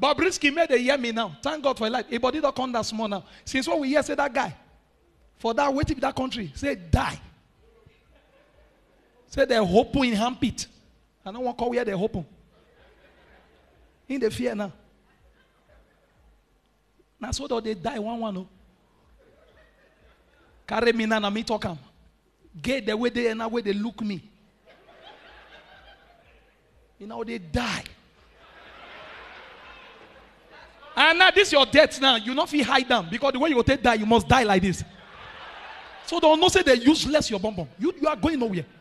Bobrisky made a hear me now. Thank God for life. A body don't come that small now. Since what we hear, say that guy, for that waiting in that country, say die. Say they're hoping in handpit. I don't want to call where they're hoping. In the fear now. Now so that they die one one. Oh. Carry me now, me talk am. Get the way they and the way they look me. You know they die. And now this your death now. You not feel hide them because the way you go take that you must die like this. So don't say they're useless your bum. You, you are going nowhere.